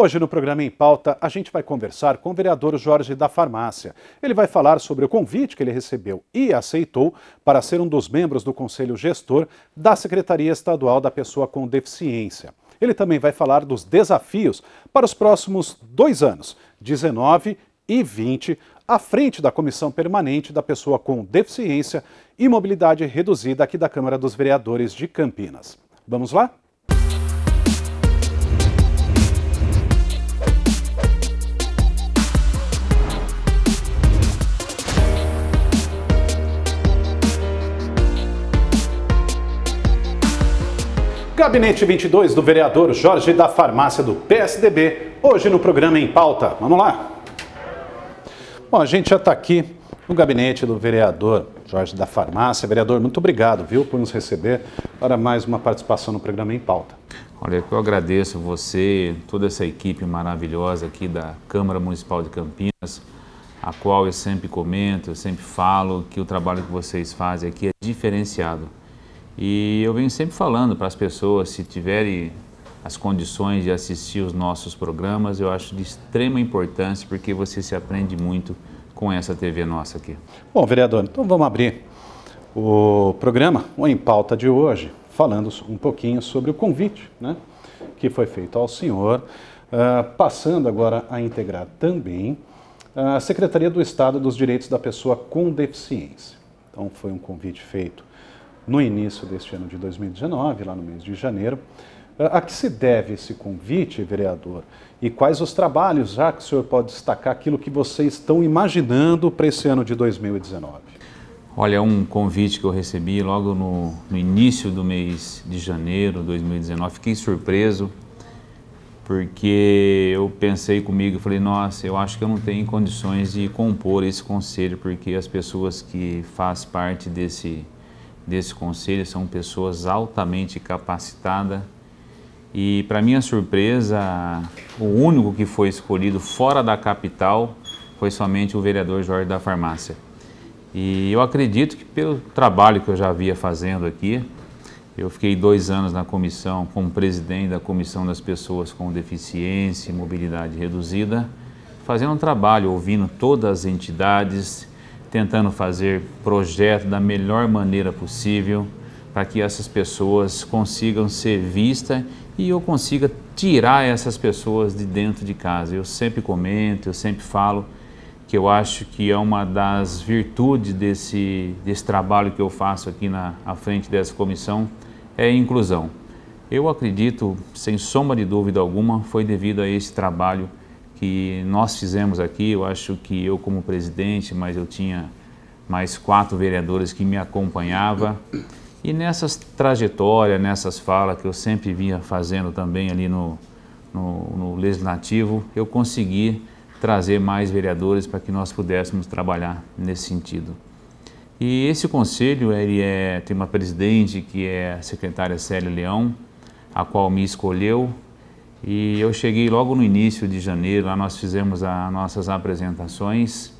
Hoje, no programa Em Pauta, a gente vai conversar com o vereador Jorge da Farmácia. Ele vai falar sobre o convite que ele recebeu e aceitou para ser um dos membros do Conselho Gestor da Secretaria Estadual da Pessoa com Deficiência. Ele também vai falar dos desafios para os próximos dois anos, 19 e 20, à frente da Comissão Permanente da Pessoa com Deficiência e Mobilidade Reduzida aqui da Câmara dos Vereadores de Campinas. Vamos lá? Gabinete 22 do vereador Jorge da Farmácia do PSDB, hoje no programa Em Pauta. Vamos lá? Bom, a gente já está aqui no gabinete do vereador Jorge da Farmácia. Vereador, muito obrigado, viu, por nos receber para mais uma participação no programa Em Pauta. Olha, eu agradeço você, toda essa equipe maravilhosa aqui da Câmara Municipal de Campinas, a qual eu sempre comento, eu sempre falo que o trabalho que vocês fazem aqui é diferenciado. E eu venho sempre falando para as pessoas, se tiverem as condições de assistir os nossos programas, eu acho de extrema importância, porque você se aprende muito com essa TV nossa aqui. Bom, vereador, então vamos abrir o programa, o Em Pauta de hoje, falando um pouquinho sobre o convite né, que foi feito ao senhor, uh, passando agora a integrar também a Secretaria do Estado dos Direitos da Pessoa com Deficiência. Então, foi um convite feito no início deste ano de 2019, lá no mês de janeiro. Eh, a que se deve esse convite, vereador? E quais os trabalhos, já que o senhor pode destacar aquilo que vocês estão imaginando para esse ano de 2019? Olha, é um convite que eu recebi logo no, no início do mês de janeiro de 2019. Fiquei surpreso, porque eu pensei comigo, falei, nossa, eu acho que eu não tenho condições de compor esse conselho, porque as pessoas que fazem parte desse, desse conselho são pessoas altamente capacitadas. E, para minha surpresa, o único que foi escolhido fora da capital foi somente o vereador Jorge da Farmácia. E eu acredito que, pelo trabalho que eu já havia fazendo aqui, eu fiquei dois anos na comissão, como presidente da Comissão das Pessoas com Deficiência e Mobilidade Reduzida, fazendo um trabalho, ouvindo todas as entidades, tentando fazer projeto da melhor maneira possível para que essas pessoas consigam ser vistas e eu consiga tirar essas pessoas de dentro de casa. Eu sempre comento, eu sempre falo que eu acho que é uma das virtudes desse, desse trabalho que eu faço aqui na à frente dessa comissão, é a inclusão. Eu acredito, sem sombra de dúvida alguma, foi devido a esse trabalho que nós fizemos aqui, eu acho que eu como presidente, mas eu tinha mais quatro vereadores que me acompanhava. E nessas trajetórias, nessas falas que eu sempre vinha fazendo também ali no, no, no Legislativo, eu consegui trazer mais vereadores para que nós pudéssemos trabalhar nesse sentido. E esse conselho ele é, tem uma presidente que é a secretária Célia Leão, a qual me escolheu e eu cheguei logo no início de janeiro, lá nós fizemos as nossas apresentações.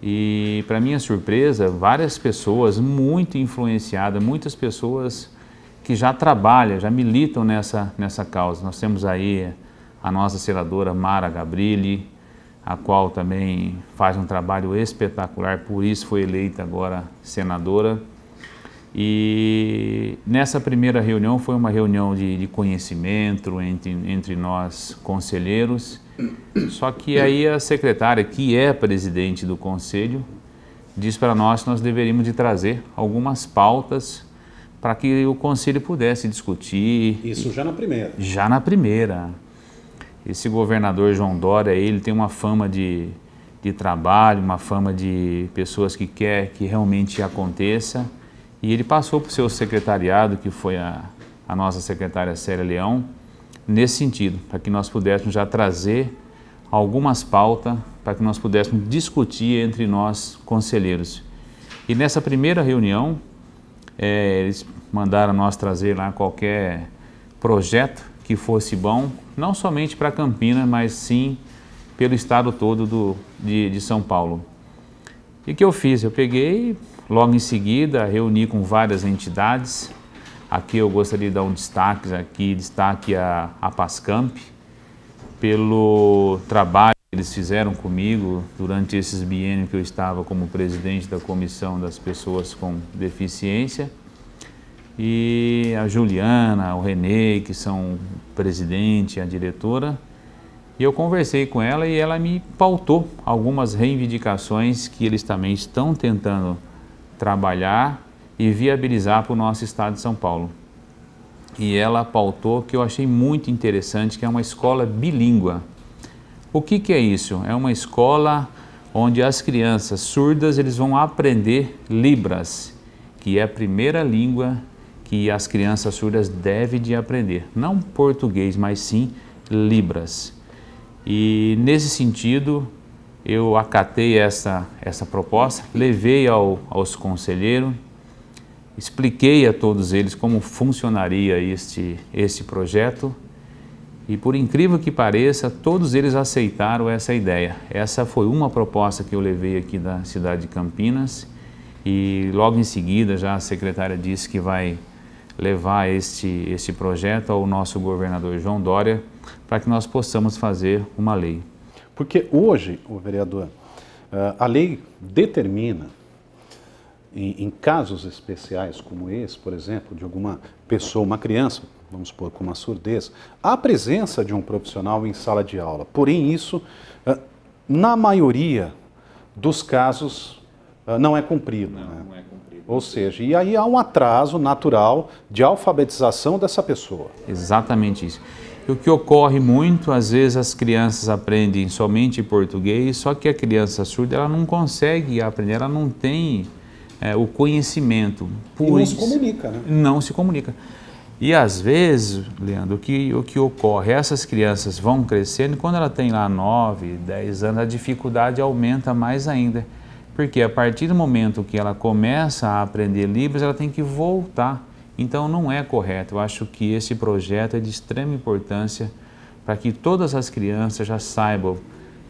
E para minha surpresa, várias pessoas muito influenciadas, muitas pessoas que já trabalham, já militam nessa, nessa causa. Nós temos aí a nossa senadora Mara Gabrilli, a qual também faz um trabalho espetacular, por isso foi eleita agora senadora. E nessa primeira reunião foi uma reunião de, de conhecimento entre, entre nós conselheiros, só que aí a secretária, que é presidente do conselho, diz para nós que nós deveríamos de trazer algumas pautas para que o conselho pudesse discutir. Isso já na primeira. Já na primeira. Esse governador João Dória, ele tem uma fama de, de trabalho, uma fama de pessoas que quer que realmente aconteça. E ele passou para o seu secretariado, que foi a, a nossa secretária Célia Leão, nesse sentido, para que nós pudéssemos já trazer algumas pautas para que nós pudéssemos discutir entre nós, conselheiros. E nessa primeira reunião, é, eles mandaram nós trazer lá qualquer projeto que fosse bom, não somente para Campinas, mas sim pelo estado todo do, de, de São Paulo. E o que eu fiz? Eu peguei Logo em seguida, reuni com várias entidades. Aqui eu gostaria de dar um destaque, aqui destaque a, a Pascamp, pelo trabalho que eles fizeram comigo durante esses biênios que eu estava como presidente da Comissão das Pessoas com Deficiência. E a Juliana, o Renê, que são o presidente e a diretora. E eu conversei com ela e ela me pautou algumas reivindicações que eles também estão tentando trabalhar e viabilizar para o nosso estado de São Paulo. E ela pautou que eu achei muito interessante, que é uma escola bilíngua. O que, que é isso? É uma escola onde as crianças surdas eles vão aprender Libras, que é a primeira língua que as crianças surdas devem de aprender. Não português, mas sim Libras. E nesse sentido, eu acatei essa, essa proposta, levei ao, aos conselheiros, expliquei a todos eles como funcionaria este, este projeto e, por incrível que pareça, todos eles aceitaram essa ideia. Essa foi uma proposta que eu levei aqui da cidade de Campinas e, logo em seguida, já a secretária disse que vai levar este, este projeto ao nosso governador João Dória para que nós possamos fazer uma lei. Porque hoje, o vereador, eh, a lei determina, em, casos especiais como esse, por exemplo, de alguma pessoa, uma criança, vamos supor, com uma surdez, a presença de um profissional em sala de aula. Porém, isso, eh, na maioria dos casos, eh, não é cumprido. Não, né? não é cumprido. Ou seja, e aí há um atraso natural de alfabetização dessa pessoa. Exatamente isso o que ocorre muito, às vezes as crianças aprendem somente português, só que a criança surda ela não consegue aprender, ela não tem é, o conhecimento. Por e não isso, se comunica, né? Não se comunica. E às vezes, Leandro, o que, o que ocorre? Essas crianças vão crescendo e quando ela tem lá 9, 10 anos, a dificuldade aumenta mais ainda. Porque a partir do momento que ela começa a aprender Libras, ela tem que voltar então não é correto. Eu acho que esse projeto é de extrema importância para que todas as crianças já saibam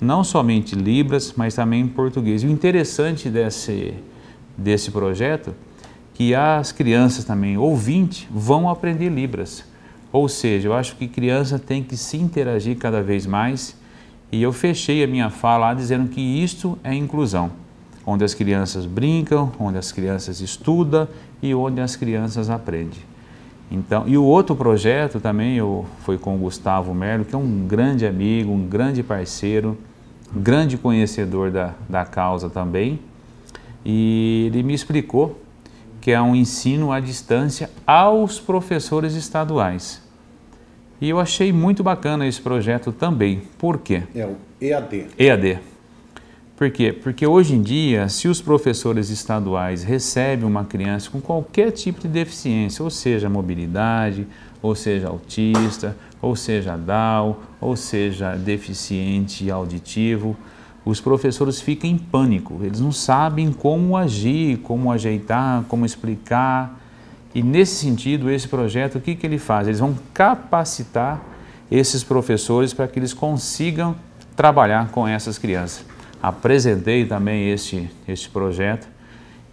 não somente libras, mas também português. E o interessante desse desse projeto que as crianças também ouvinte vão aprender libras. Ou seja, eu acho que criança tem que se interagir cada vez mais. E eu fechei a minha fala dizendo que isto é inclusão onde as crianças brincam, onde as crianças estudam e onde as crianças aprendem. Então, e o outro projeto também eu, foi com o Gustavo Merlo, que é um grande amigo, um grande parceiro, grande conhecedor da, da causa também. E ele me explicou que é um ensino à distância aos professores estaduais. E eu achei muito bacana esse projeto também. Por quê? É o EAD. EAD. Por quê? Porque hoje em dia, se os professores estaduais recebem uma criança com qualquer tipo de deficiência, ou seja, mobilidade, ou seja, autista, ou seja, Down, ou seja, deficiente auditivo, os professores ficam em pânico, eles não sabem como agir, como ajeitar, como explicar. E nesse sentido, esse projeto, o que, que ele faz? Eles vão capacitar esses professores para que eles consigam trabalhar com essas crianças apresentei também este, este projeto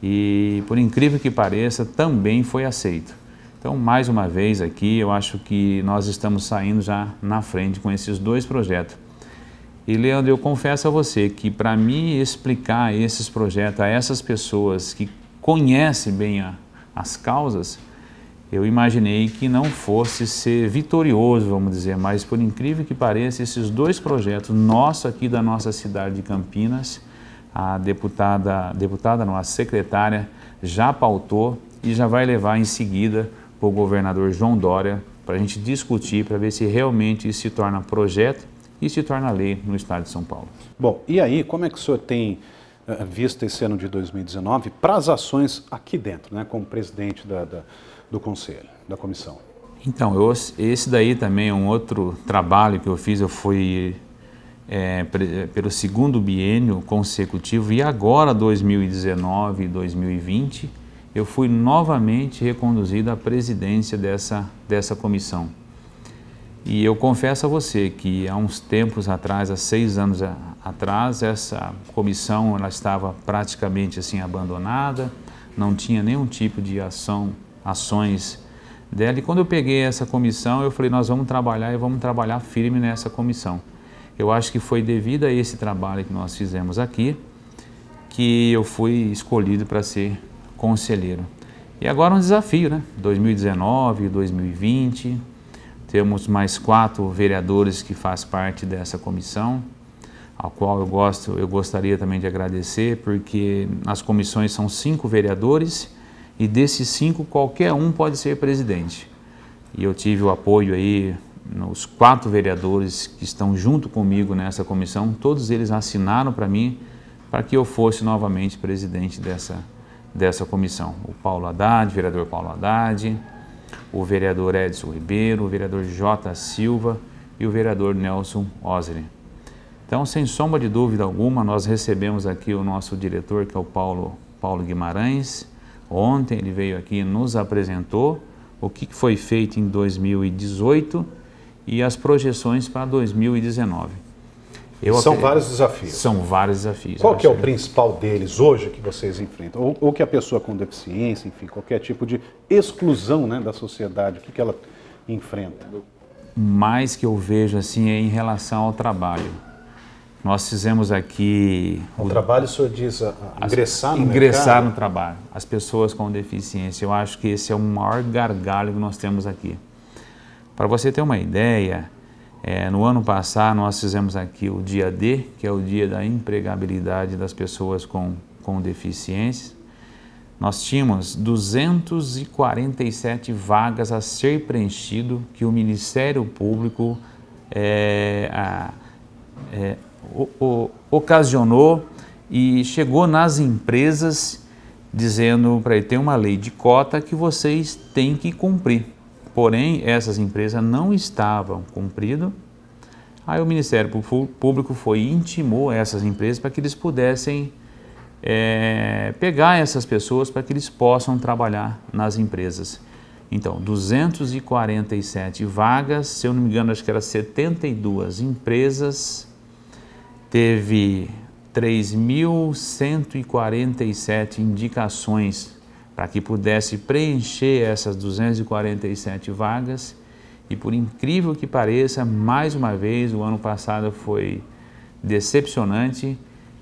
e, por incrível que pareça, também foi aceito. Então, mais uma vez aqui, eu acho que nós estamos saindo já na frente com esses dois projetos. E, Leandro, eu confesso a você que para mim explicar esses projetos a essas pessoas que conhecem bem a, as causas, eu imaginei que não fosse ser vitorioso, vamos dizer, mas por incrível que pareça, esses dois projetos, nosso aqui da nossa cidade de Campinas, a deputada, deputada não, a secretária já pautou e já vai levar em seguida para o governador João Dória para a gente discutir, para ver se realmente isso se torna projeto e se torna lei no estado de São Paulo. Bom, e aí, como é que o senhor tem eh, visto esse ano de 2019 para as ações aqui dentro, né, como presidente da, da do Conselho, da Comissão. Então, eu, esse daí também é um outro trabalho que eu fiz, eu fui é, pelo segundo biênio consecutivo e agora 2019 e 2020, eu fui novamente reconduzido à presidência dessa, dessa comissão. E eu confesso a você que há uns tempos atrás, há seis anos a, atrás, essa comissão ela estava praticamente assim abandonada, não tinha nenhum tipo de ação ações dela. E quando eu peguei essa comissão, eu falei: nós vamos trabalhar e vamos trabalhar firme nessa comissão. Eu acho que foi devido a esse trabalho que nós fizemos aqui que eu fui escolhido para ser conselheiro. E agora é um desafio, né? 2019, 2020, temos mais quatro vereadores que fazem parte dessa comissão, ao qual eu gosto, eu gostaria também de agradecer, porque as comissões são cinco vereadores e desses cinco qualquer um pode ser presidente. E eu tive o apoio aí nos quatro vereadores que estão junto comigo nessa comissão, todos eles assinaram para mim para que eu fosse novamente presidente dessa, dessa comissão. O Paulo Haddad, o vereador Paulo Haddad, o vereador Edson Ribeiro, o vereador J. Silva e o vereador Nelson Osri. Então, sem sombra de dúvida alguma, nós recebemos aqui o nosso diretor, que é o Paulo, Paulo Guimarães, Ontem ele veio aqui e nos apresentou o que foi feito em 2018 e as projeções para 2019. Eu são vários desafios. São vários desafios. Qual que é o principal deles hoje que vocês enfrentam? Ou, ou, que a pessoa com deficiência, enfim, qualquer tipo de exclusão né, da sociedade, o que, que ela enfrenta? Mais que eu vejo assim é em relação ao trabalho nós fizemos aqui. O, o trabalho, o senhor diz, a, ah, a ingressar no Ingressar mercado. no trabalho, as pessoas com deficiência. Eu acho que esse é o maior gargalho que nós temos aqui. Para você ter uma ideia, é, no ano passado nós fizemos aqui o dia D, que é o dia da empregabilidade das pessoas com, com deficiência. Nós tínhamos 247 vagas a ser preenchido que o Ministério Público é, a, é, ocasionou e chegou nas empresas dizendo para ele tem uma lei de cota que vocês têm que cumprir. Porém, essas empresas não estavam cumprindo. Aí o Ministério Público foi intimou essas empresas para que eles pudessem é, pegar essas pessoas para que eles possam trabalhar nas empresas. Então, 247 vagas, se eu não me engano, acho que era 72 empresas teve 3.147 indicações para que pudesse preencher essas 247 vagas. E por incrível que pareça, mais uma vez, o ano passado foi decepcionante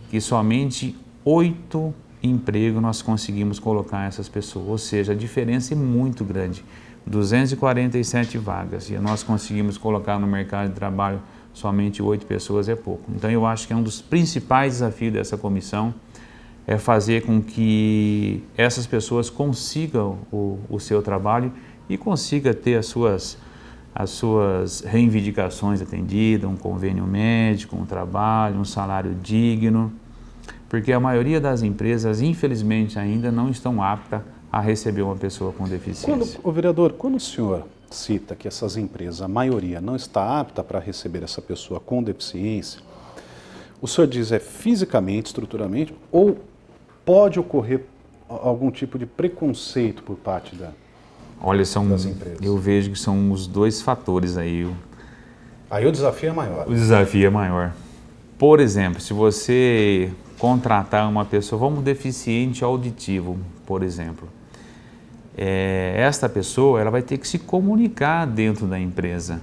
que somente oito empregos nós conseguimos colocar essas pessoas, ou seja, a diferença é muito grande. 247 vagas e nós conseguimos colocar no mercado de trabalho somente oito pessoas é pouco. Então eu acho que é um dos principais desafios dessa comissão é fazer com que essas pessoas consigam o, o seu trabalho e consiga ter as suas, as suas reivindicações atendidas, um convênio médico, um trabalho, um salário digno, porque a maioria das empresas, infelizmente, ainda não estão aptas a receber uma pessoa com deficiência. Quando, o vereador, quando o senhor cita que essas empresas, a maioria, não está apta para receber essa pessoa com deficiência, o senhor diz é fisicamente, estruturalmente, ou pode ocorrer algum tipo de preconceito por parte da, Olha, são, das empresas? Eu vejo que são os dois fatores aí. Aí o desafio é maior. O desafio é maior. Por exemplo, se você contratar uma pessoa, vamos deficiente auditivo, por exemplo é, esta pessoa ela vai ter que se comunicar dentro da empresa.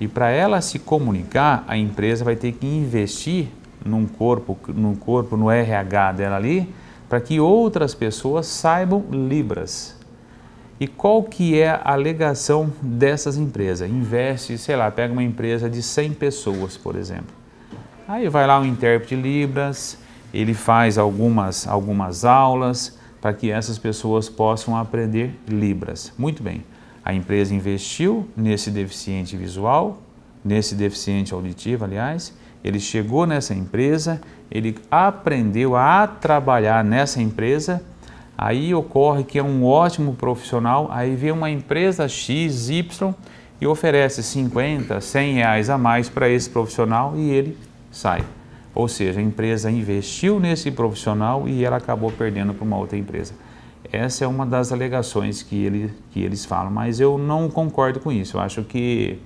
E para ela se comunicar, a empresa vai ter que investir num corpo, num corpo, no RH dela ali, para que outras pessoas saibam Libras. E qual que é a alegação dessas empresas? Investe, sei lá, pega uma empresa de 100 pessoas, por exemplo. Aí vai lá um intérprete Libras, ele faz algumas, algumas aulas, para que essas pessoas possam aprender Libras. Muito bem, a empresa investiu nesse deficiente visual, nesse deficiente auditivo, aliás, ele chegou nessa empresa, ele aprendeu a trabalhar nessa empresa, aí ocorre que é um ótimo profissional, aí vem uma empresa XY e oferece 50, 100 reais a mais para esse profissional e ele sai. Ou seja, a empresa investiu nesse profissional e ela acabou perdendo para uma outra empresa. Essa é uma das alegações que, ele, que eles falam, mas eu não concordo com isso. Eu acho que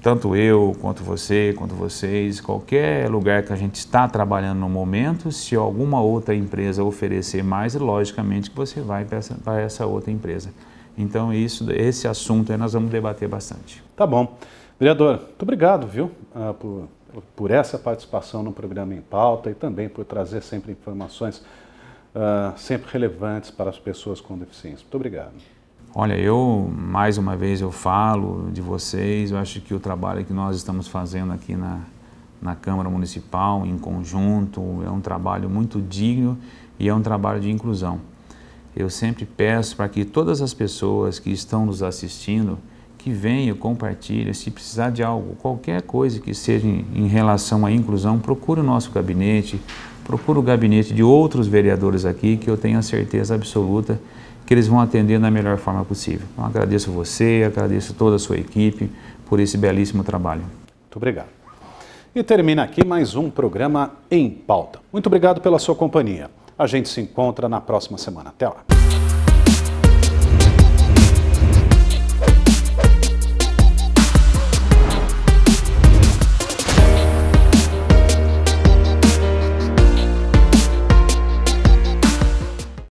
tanto eu, quanto você, quanto vocês, qualquer lugar que a gente está trabalhando no momento, se alguma outra empresa oferecer mais, logicamente que você vai para essa, essa outra empresa. Então, isso, esse assunto aí nós vamos debater bastante. Tá bom. Vereador, muito obrigado, viu, ah, por por essa participação no programa Em Pauta e também por trazer sempre informações uh, sempre relevantes para as pessoas com deficiência. Muito obrigado. Olha, eu mais uma vez eu falo de vocês, eu acho que o trabalho que nós estamos fazendo aqui na, na Câmara Municipal em conjunto é um trabalho muito digno e é um trabalho de inclusão. Eu sempre peço para que todas as pessoas que estão nos assistindo, que venha, compartilhe. Se precisar de algo, qualquer coisa que seja em, relação à inclusão, procure o nosso gabinete, procure o gabinete de outros vereadores aqui, que eu tenho a certeza absoluta que eles vão atender da melhor forma possível. Então, agradeço você, agradeço toda a sua equipe por esse belíssimo trabalho. Muito obrigado. E termina aqui mais um programa em pauta. Muito obrigado pela sua companhia. A gente se encontra na próxima semana. Até lá.